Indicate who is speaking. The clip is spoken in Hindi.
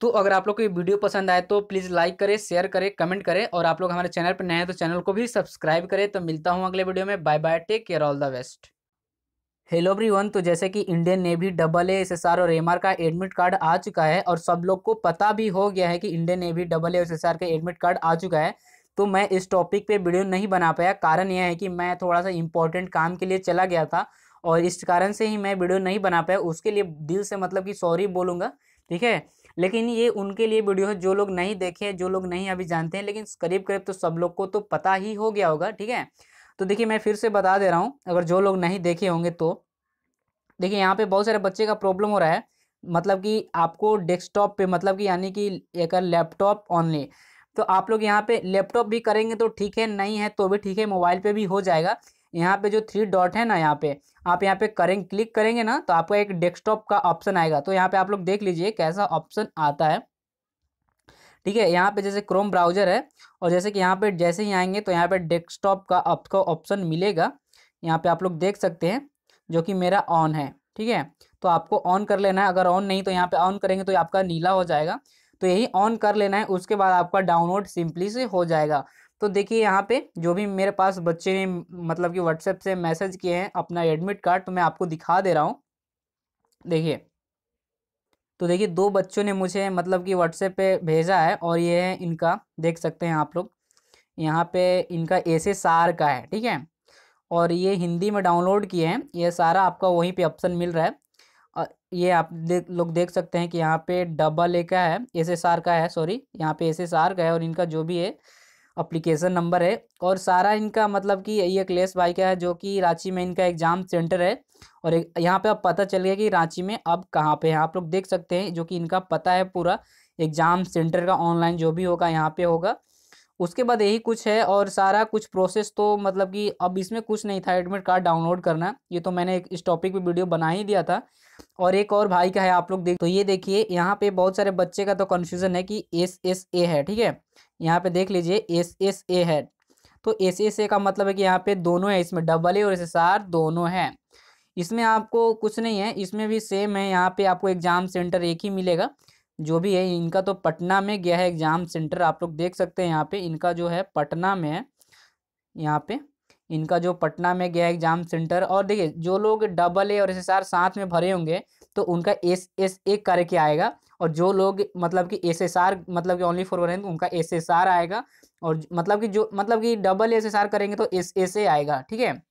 Speaker 1: तो अगर आप लोग को ये वीडियो पसंद आए तो प्लीज़ लाइक करें शेयर करें कमेंट करें और आप लोग हमारे चैनल पर नए हैं तो चैनल को भी सब्सक्राइब करें तो मिलता हूँ अगले वीडियो में bye bye take care all the best hello everyone तो जैसे कि Indian navy double A S और एम का एडमिट कार्ड आ चुका है और सब लोग को पता भी हो गया है कि Indian navy double A S का एडमिट कार्ड आ चुका है तो मैं इस टॉपिक पे वीडियो नहीं बना पाया कारण यह है कि मैं थोड़ा सा इंपॉर्टेंट काम के लिए चला गया था और इस कारण से ही मैं वीडियो नहीं बना पाया उसके लिए दिल से मतलब कि सॉरी बोलूँगा ठीक है लेकिन ये उनके लिए वीडियो है जो लोग नहीं देखे जो लोग नहीं अभी जानते हैं लेकिन करीब करीब तो सब लोग को तो पता ही हो गया होगा ठीक है तो देखिए मैं फिर से बता दे रहा हूँ अगर जो लोग नहीं देखे होंगे तो देखिए यहाँ पे बहुत सारे बच्चे का प्रॉब्लम हो रहा है मतलब कि आपको डेस्कटॉप पे मतलब कि यानी कि एक लैपटॉप ऑनली तो आप लोग यहाँ पे लैपटॉप भी करेंगे तो ठीक है नहीं है तो भी ठीक है मोबाइल पे भी हो जाएगा यहाँ पे जो थ्री डॉट है ना यहाँ पे आप यहाँ पे करेंगे क्लिक करेंगे ना तो आपका एक डेस्कटॉप का ऑप्शन आएगा तो यहाँ पे आप लोग देख लीजिए कैसा ऑप्शन आता है ठीक है यहाँ पे जैसे क्रोम ब्राउजर है और जैसे कि यहाँ पे जैसे ही आएंगे तो यहाँ पे डेस्कटॉप का आपको ऑप्शन मिलेगा यहाँ पे आप लोग देख सकते हैं जो कि मेरा ऑन है ठीक है तो आपको ऑन कर लेना है अगर ऑन नहीं तो यहाँ पे ऑन करेंगे तो आपका नीला हो जाएगा तो यही ऑन कर लेना है उसके बाद आपका डाउनलोड सिंपली से हो जाएगा तो देखिए यहाँ पे जो भी मेरे पास बच्चे ने मतलब कि व्हाट्सएप से मैसेज किए हैं अपना एडमिट कार्ड तो मैं आपको दिखा दे रहा हूँ देखिए तो देखिए दो बच्चों ने मुझे मतलब कि व्हाट्सएप पे भेजा है और ये है इनका देख सकते हैं आप लोग यहाँ पे इनका एस सार का है ठीक है और ये हिंदी में डाउनलोड किए हैं ये सारा आपका वहीं पे ऑप्शन मिल रहा है और ये आप देख लोग देख सकते हैं कि यहाँ पे डबल ए का है एस एस आर का है सॉरी यहाँ पे एस एस आर का है और इनका जो भी है अप्लीकेशन नंबर है और सारा इनका मतलब कि ये अखिलेश भाई का है जो कि रांची में इनका एग्ज़ाम सेंटर है और यहाँ पे अब पता चल गया कि रांची में अब कहाँ पे है आप लोग देख सकते हैं जो कि इनका पता है पूरा एग्ज़ाम सेंटर का ऑनलाइन जो भी होगा यहाँ पे होगा उसके बाद यही कुछ है और सारा कुछ प्रोसेस तो मतलब कि अब इसमें कुछ नहीं था एडमिट कार्ड डाउनलोड करना ये तो मैंने इस टॉपिक पे वीडियो बना ही दिया था और एक और भाई का है आप लोग देख तो ये देखिए यहाँ पे बहुत सारे बच्चे का तो कन्फ्यूज़न है कि एस एस ए है ठीक है यहाँ पे देख लीजिए एस एस ए है तो एस एस ए का मतलब है कि यहाँ पे दोनों है इसमें डबल ए और एस एस आर दोनों है इसमें आपको कुछ नहीं है इसमें भी सेम है यहाँ पे आपको एग्ज़ाम सेंटर एक ही मिलेगा जो भी है इनका तो पटना में गया है एग्ज़ाम सेंटर आप लोग देख सकते हैं यहाँ पे इनका जो है पटना में है यहाँ पे इनका जो पटना में गया एग्जाम सेंटर और देखिए जो लोग डबल ए और एस एस आर साथ में भरे होंगे तो उनका एस एस ए करके आएगा और जो लोग मतलब कि एस मतलब कि ओनली फॉर वन उनका एस आएगा और मतलब कि जो मतलब कि डबल एस करेंगे तो एस आएगा ठीक है